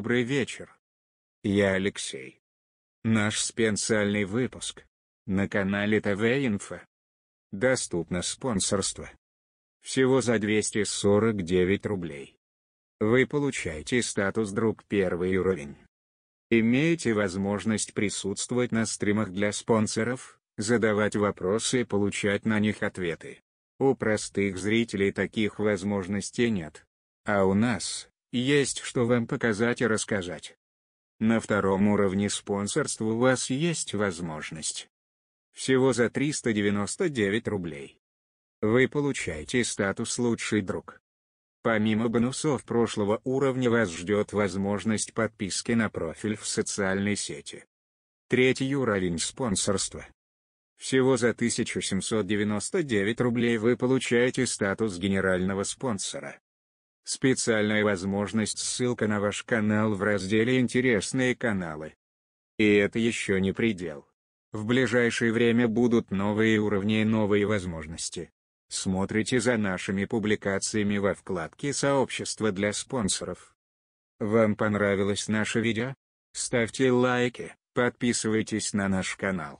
Добрый вечер. Я Алексей. Наш специальный выпуск. На канале ТВ Инфо. Доступно спонсорство. Всего за 249 рублей. Вы получаете статус «Друг первый уровень». Имеете возможность присутствовать на стримах для спонсоров, задавать вопросы и получать на них ответы. У простых зрителей таких возможностей нет. А у нас, есть что вам показать и рассказать. На втором уровне спонсорства у вас есть возможность. Всего за 399 рублей. Вы получаете статус «Лучший друг». Помимо бонусов прошлого уровня вас ждет возможность подписки на профиль в социальной сети. Третий уровень спонсорства. Всего за 1799 рублей вы получаете статус генерального спонсора. Специальная возможность ссылка на ваш канал в разделе «Интересные каналы». И это еще не предел. В ближайшее время будут новые уровни и новые возможности. Смотрите за нашими публикациями во вкладке «Сообщество для спонсоров». Вам понравилось наше видео? Ставьте лайки, подписывайтесь на наш канал.